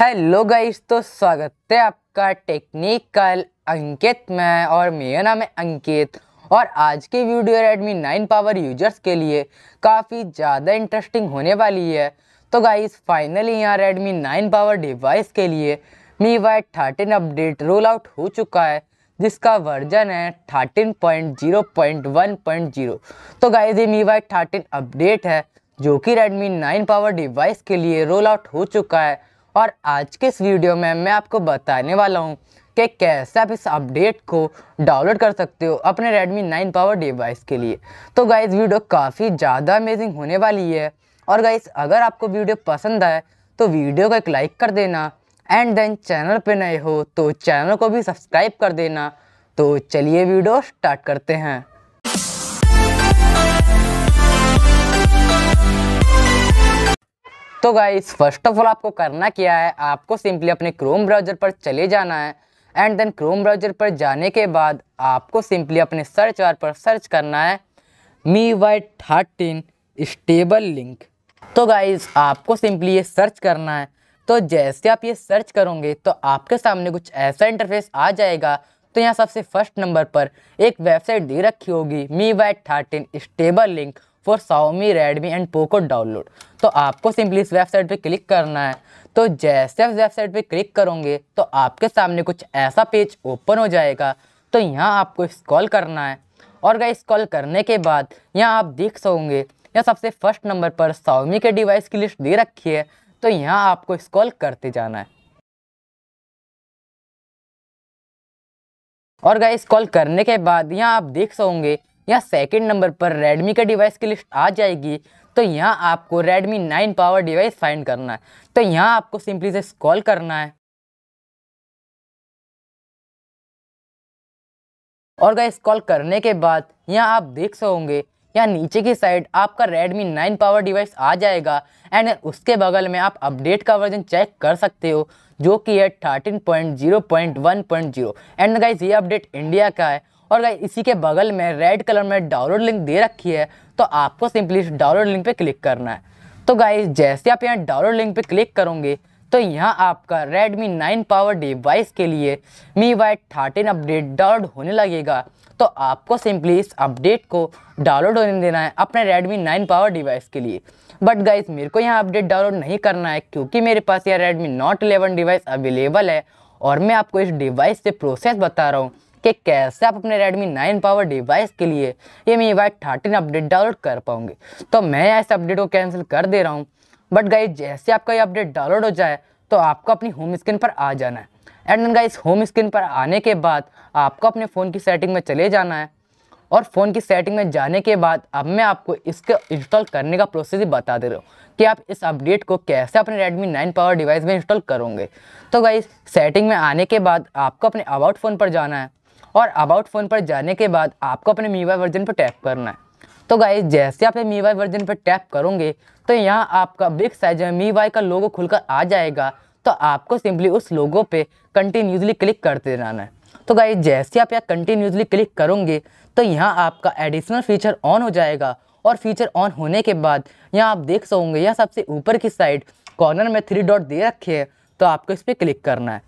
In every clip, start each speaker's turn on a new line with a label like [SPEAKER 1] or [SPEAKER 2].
[SPEAKER 1] hello guys तो स्वागत है आपका टेक्निकल अंकित में और मेरा नाम है अंकित और आज की video Redmi nine power users के लिए काफ़ी ज़्यादा इंटरेस्टिंग होने वाली है तो गाइस फाइनली यहाँ रेडमी नाइन पावर डिवाइस के लिए MIUI thirteen update roll out हो चुका है जिसका वर्जन है thirteen point zero point one point zero तो गाइज ये मी वाई थर्टीन अपडेट है जो कि रेडमी नाइन पावर डिवाइस के लिए रोल आउट हो चुका है और आज के इस वीडियो में मैं आपको बताने वाला हूँ कि कैसे आप इस अपडेट को डाउनलोड कर सकते हो अपने Redmi 9 पावर डिवाइस के लिए तो गाइज़ वीडियो काफ़ी ज़्यादा अमेजिंग होने वाली है और गाइज़ अगर आपको वीडियो पसंद आए तो वीडियो को एक लाइक कर देना एंड देन चैनल पे नए हो तो चैनल को भी सब्सक्राइब कर देना तो चलिए वीडियो स्टार्ट करते हैं so guys first of all आपको करना क्या है आपको सिंपली अपने क्रोम ब्राउजर पर चले जाना है एंड देन क्रोम ब्राउजर पर जाने के बाद आपको सिंपली अपने सर्च बार पर सर्च करना है MIUI thirteen stable link तो गाइज आपको सिंपली ये सर्च करना है तो जैसे आप ये सर्च करोगे तो आपके सामने कुछ ऐसा इंटरफेस आ जाएगा तो यहाँ सबसे फर्स्ट नंबर पर एक वेबसाइट दे रखी होगी MIUI thirteen stable link for Xiaomi Redmi and Poco download तो आपको सिंपली इस वेबसाइट पे क्लिक करना है तो जैसे इस वेबसाइट पे क्लिक करोगे तो आपके सामने कुछ ऐसा पेज ओपन हो जाएगा तो यहाँ आपको स्कॉल करना है और गई स्कॉल करने के बाद यहाँ आप देख सकोगे यहाँ सबसे फर्स्ट नंबर पर साउमी के डिवाइस की लिस्ट दे रखी है तो यहाँ आपको स्कॉल करते जाना है और इस कॉल करने के बाद यहाँ आप देख सकोगे यहाँ सेकंड नंबर पर रेडमी का डिवाइस की लिस्ट आ जाएगी तो यहाँ आपको Redmi 9 पावर डिवाइस फाइंड करना है तो यहाँ आपको सिंपली से स्कॉल करना है और गाइस स्कॉल करने के बाद यहाँ आप देख सकोगे यहाँ नीचे की साइड आपका Redmi 9 पावर डिवाइस आ जाएगा एंड उसके बगल में आप अपडेट का वर्जन चेक कर सकते हो जो कि है 13.0.1.0 एंड गाइज ये अपडेट इंडिया का है और इसी के बगल में रेड कलर में डाउनलोड लिंक दे रखी है तो आपको सिंपली डाउनलोड लिंक पे क्लिक करना है तो गाइज जैसे आप यहाँ डाउनलोड लिंक पे क्लिक करोगे तो यहाँ आपका Redmi 9 पावर डिवाइस के लिए MIUI thirteen update download होने लगेगा तो आपको सिंपली इस अपडेट को डाउनलोड होने देना है अपने Redmi 9 पावर डिवाइस के लिए बट गाइज मेरे को यहाँ अपडेट डाउनलोड नहीं करना है क्योंकि मेरे पास यह Redmi Note 11 डिवाइस अवेलेबल है और मैं आपको इस डिवाइस से प्रोसेस बता रहा हूँ कि कैसे आप अपने Redmi 9 पावर डिवाइस के लिए ये MIUI thirteen update download कर पाओगे तो मैं इस अपडेट को कैंसिल कर दे रहा हूँ बट गाई जैसे आपका ये अपडेट डाउनलोड हो जाए तो आपको अपनी होम स्क्रीन पर आ जाना है एंड गाई इस होम स्क्रीन पर आने के बाद आपको अपने फ़ोन की सेटिंग में चले जाना है और फ़ोन की सेटिंग में जाने के बाद अब मैं आपको इसके इंस्टॉल करने का प्रोसेस ही बता दे रहा हूँ कि आप इस अपडेट को कैसे अपने रेडमी 9 पावर डिवाइस में इंस्टॉल करोगे तो गाइस सेटिंग में आने के बाद आपको अपने अबाउट फ़ोन पर जाना है और अबाउट फ़ोन पर जाने के बाद आपको अपने मीवा वर्जन पर टैप करना है तो गाई जैसे आप मी वाई वर्जन पर टैप करोगे तो यहाँ आपका बिग साइज में मी वाई का लोगो खुलकर आ जाएगा तो आपको सिंपली उस लोगो पे कंटिन्यूसली क्लिक करते रहना है तो गाइज जैसे आप यहाँ कंटिन्यूसली क्लिक करोगे तो यहाँ आपका एडिशनल फीचर ऑन हो जाएगा और फीचर ऑन होने के बाद यहाँ आप देख सकोगे यहाँ सबसे ऊपर की साइड कॉर्नर में थ्री डॉट दे रखे हैं तो आपको इस पर क्लिक करना है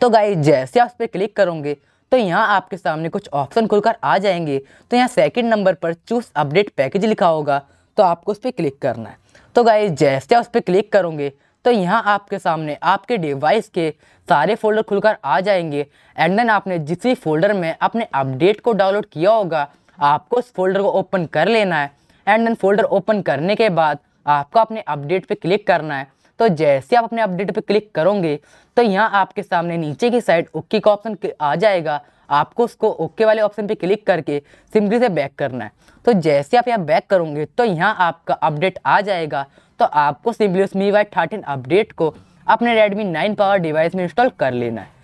[SPEAKER 1] तो गाइज जैसे आप इस पर क्लिक करोगे तो यहाँ आपके सामने कुछ ऑप्शन खुलकर आ जाएंगे तो यहाँ सेकेंड नंबर पर चूज अपडेट पैकेज लिखा होगा तो आपको उस पर क्लिक करना है तो गाइज जैसे आप उस पर क्लिक करोगे तो यहाँ आपके सामने आपके डिवाइस के सारे फोल्डर खुलकर आ जाएंगे एंड देन आपने जिस भी फोल्डर में अपने अपडेट को डाउनलोड किया होगा आपको उस फोल्डर को ओपन कर लेना है एंड देन फोल्डर ओपन करने के बाद आपको अपने अपडेट पे क्लिक करना है तो जैसे आप अपने अपडेट पे क्लिक करोगे तो यहाँ आपके सामने नीचे की साइड ओके का ऑप्शन आ जाएगा आपको उसको ओके वाले ऑप्शन पे क्लिक करके सिंपली से बैक करना है तो जैसे आप यहाँ बैक करोगे तो यहाँ आपका अपडेट आ जाएगा तो आपको सिंपली उस मी वाई थर्टीन अपडेट को अपने रेडमी नाइन पावर डिवाइस में इंस्टॉल कर लेना है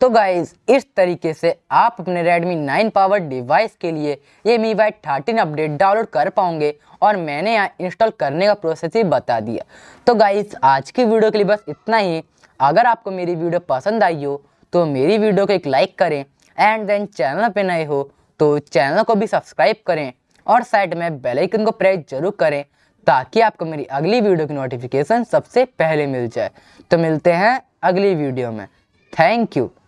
[SPEAKER 1] तो गाइज इस तरीके से आप अपने रेडमी नाइन पावर डिवाइस के लिए ये MIUI thirteen update download कर पाओगे और मैंने यहाँ इंस्टॉल करने का प्रोसेस ही बता दिया तो गाइज आज की वीडियो के लिए बस इतना ही अगर आपको मेरी वीडियो पसंद आई हो तो मेरी वीडियो को एक लाइक करें एंड देन चैनल पे नए हो तो चैनल को भी सब्सक्राइब करें और साइड में बेल आइकन को प्रेस जरूर करें ताकि आपको मेरी अगली वीडियो की नोटिफिकेशन सबसे पहले मिल जाए तो मिलते हैं अगली वीडियो में थैंक यू